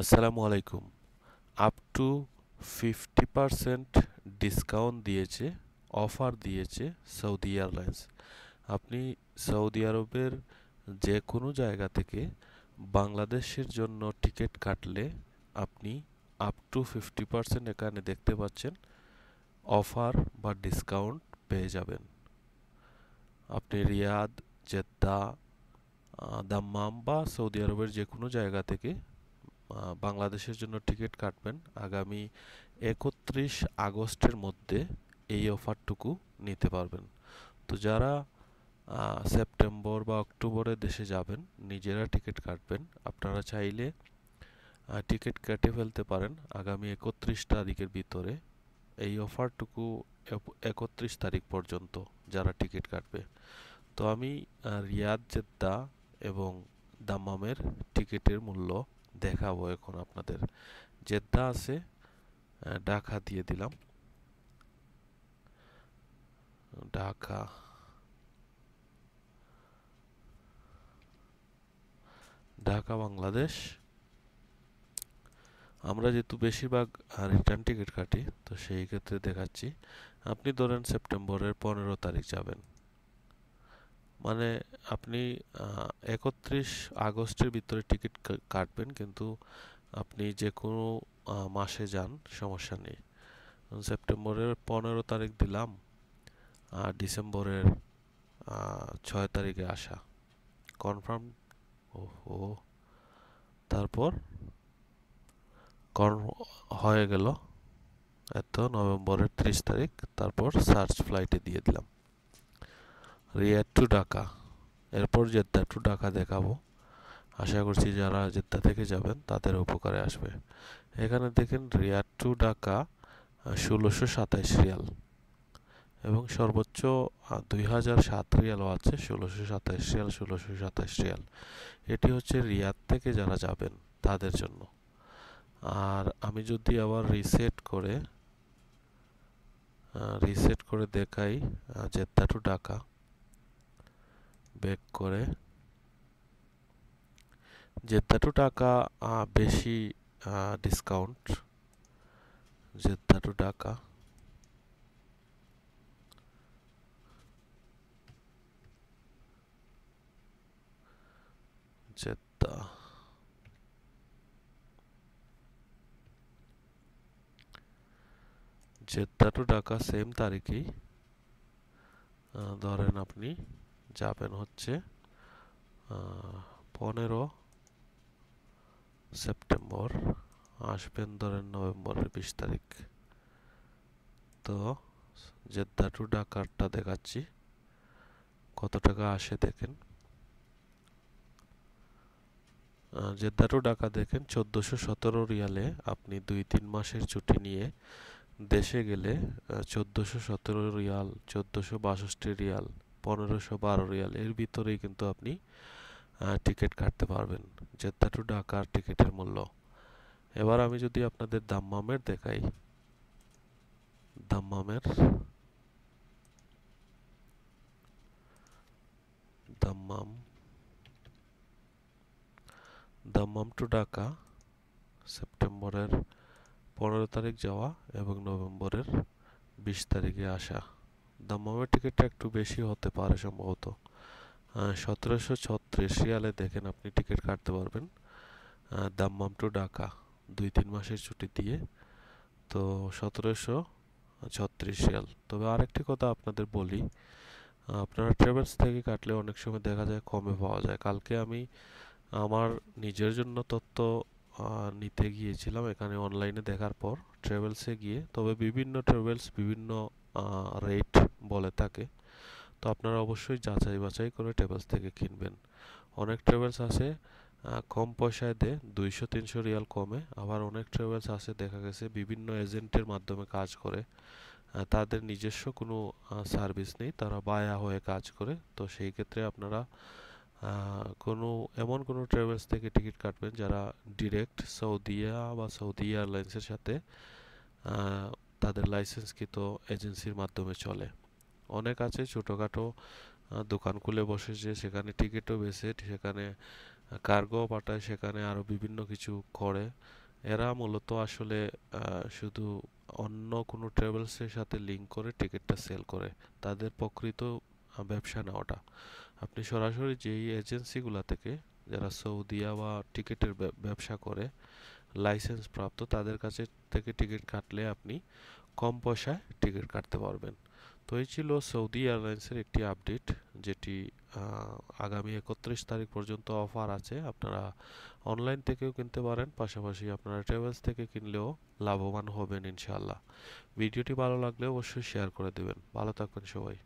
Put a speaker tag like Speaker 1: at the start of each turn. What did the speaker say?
Speaker 1: আসসালামু আলাইকুম up to fifty percent discount দিয়েছে অফার দিয়েছে সৌদি এয়ারলাইন্স আপনি সৌদি আরবের যে কোনো জায়গা থেকে বাংলাদেশের জন্য টিকিট কাটলে আপনি আপ টু ফিফটি পারসেন্ট এখানে দেখতে পাচ্ছেন অফার বা ডিসকাউন্ট পেয়ে যাবেন আপনি রিয়াদ জেদ্দা দাম্মাম বা সৌদি আরবের যে কোনো জায়গা থেকে বাংলাদেশের জন্য টিকিট কাটবেন আগামী একত্রিশ আগস্টের মধ্যে এই অফারটুকু নিতে পারবেন তো যারা সেপ্টেম্বর বা অক্টোবরে দেশে যাবেন নিজেরা টিকিট কাটবেন আপনারা চাইলে টিকিট কেটে ফেলতে পারেন আগামী একত্রিশ তারিখের ভিতরে এই অফারটুকু একত্রিশ তারিখ পর্যন্ত যারা টিকিট কাটবে তো আমি রিয়াদ জেদ্দা এবং দাম্মামের টিকিটের মূল্য দেখাবো এখন আপনাদের জেদ্দা আছে ঢাকা দিয়ে দিলাম ঢাকা ঢাকা বাংলাদেশ আমরা যেহেতু বেশিরভাগ রিটার্ন টিকিট কাটি তো সেই ক্ষেত্রে দেখাচ্ছি আপনি ধরেন সেপ্টেম্বরের পনেরো তারিখ যাবেন মানে আপনি একত্রিশ আগস্টের ভিতরে টিকিট কাটবেন কিন্তু আপনি যে কোনো মাসে যান সমস্যা নেই সেপ্টেম্বরের পনেরো তারিখ দিলাম আর ডিসেম্বরের ছয় তারিখে আসা কনফার্ম ও তারপর কন হয়ে গেল এত নভেম্বরের ত্রিশ তারিখ তারপর সার্চ ফ্লাইটে দিয়ে দিলাম রিয়াদ টু ঢাকা এরপর জেদ্দা টু ঢাকা দেখাবো আশা করছি যারা জেদ্দা থেকে যাবেন তাদের উপকারে আসবে এখানে দেখেন রিয়াদ টু ঢাকা ষোলোশো সাতাইশ রিয়াল এবং সর্বোচ্চ দুই হাজার সাত রিয়ালও আছে ষোলোশো সাতাইশ রিয়াল ষোলোশো সাতাইশ রিয়াল এটি হচ্ছে রিয়ার থেকে যারা যাবেন তাদের জন্য আর আমি যদি আবার রিসেট করে রিসেট করে দেখাই জেদ্দা টু ঢাকা ব্যাক করে জেদ্দাটু টাকা বেশি ডিসকাউন্ট জেদ্দাটু টাকা জেদ্দা জেদ্দা টু সেম তারিখেই ধরেন আপনি যাবেন হচ্ছে পনেরো সেপ্টেম্বর আসবেন ধরেন নভেম্বরের বিশ তারিখ তো জেদ্দা টু ডাকারটা দেখাচ্ছি কত টাকা আসে দেখেন জেদ্দা টু ডাকা দেখেন চোদ্দোশো সতেরো রিয়ালে আপনি দুই তিন মাসের ছুটি নিয়ে দেশে গেলে চোদ্দোশো সতেরো রিয়াল চোদ্দোশো বাষট্টি রিয়াল পনেরোশো বারো রিয়াল এর ভিতরেই কিন্তু আপনি টিকিট কাটতে পারবেন জেদ্দা টু ঢাকার টিকিটের মূল্য এবার আমি যদি আপনাদের দাম্মামের দেখাই দাম্মামের দাম্মাম দাম্মাম টু ঢাকা সেপ্টেম্বরের পনেরো তারিখ যাওয়া এবং নভেম্বরের বিশ তারিখে আসা দাম টিকিটটা একটু বেশি হতে পারে সম্ভবত সতেরোশো ছত্রিশ রিয়ালে দেখেন আপনি টিকিট কাটতে পারবেন দাম্মাম টু ঢাকা দুই তিন মাসের ছুটি দিয়ে তো সতেরোশো ছত্রিশ রিয়াল তবে আরেকটি কথা আপনাদের বলি আপনারা ট্রেভেলস থেকে কাটলে অনেক সময় দেখা যায় কমে পাওয়া যায় কালকে আমি আমার নিজের জন্য তথ্য নিতে গিয়েছিলাম এখানে অনলাইনে দেখার পর ট্রেভেলসে গিয়ে তবে বিভিন্ন ট্রেভেলস বিভিন্ন রেট বলে থাকে তো আপনারা অবশ্যই যাচাই বাছাই করে ট্রেভেলস থেকে কিনবেন অনেক ট্রেভেলস আছে কম পয়সায় দেয় দুইশো তিনশো রিয়াল কমে আবার অনেক ট্রেভেলস আছে দেখা গেছে বিভিন্ন এজেন্টের মাধ্যমে কাজ করে তাদের নিজস্ব কোনো সার্ভিস নেই তারা বায়া হয়ে কাজ করে তো সেই ক্ষেত্রে আপনারা কোনো এমন কোনো ট্রাভেলস থেকে টিকিট কাটবেন যারা ডিরেক্ট সৌদিয়া বা সৌদি এয়ারলাইন্সের সাথে তাদের লাইসেন্সকৃত এজেন্সির মাধ্যমে চলে অনেক আছে ছোটোখাটো দোকান খুলে বসেছে সেখানে টিকিটও বেছে সেখানে কার্গো পাঠায় সেখানে আরও বিভিন্ন কিছু করে এরা মূলত আসলে শুধু অন্য কোনো ট্রাভেলসের সাথে লিঙ্ক করে টিকিটটা সেল করে তাদের প্রকৃত ব্যবসা না ওটা আপনি সরাসরি যেই এজেন্সিগুলো থেকে যারা সৌদিয়া বা টিকিটের ব্যবসা করে লাইসেন্স প্রাপ্ত তাদের কাছে থেকে টিকিট কাটলে আপনি কম পয়সায় টিকিট কাটতে পারবেন তো এই ছিল সৌদি এয়ারলাইন্সের একটি আপডেট যেটি আগামী একত্রিশ তারিখ পর্যন্ত অফার আছে আপনারা অনলাইন থেকেও কিনতে পারেন পাশাপাশি আপনারা ট্রাভেলস থেকে কিনলেও লাভবান হবেন ইনশাআল্লাহ ভিডিওটি ভালো লাগলে অবশ্যই শেয়ার করে দেবেন ভালো থাকবেন সবাই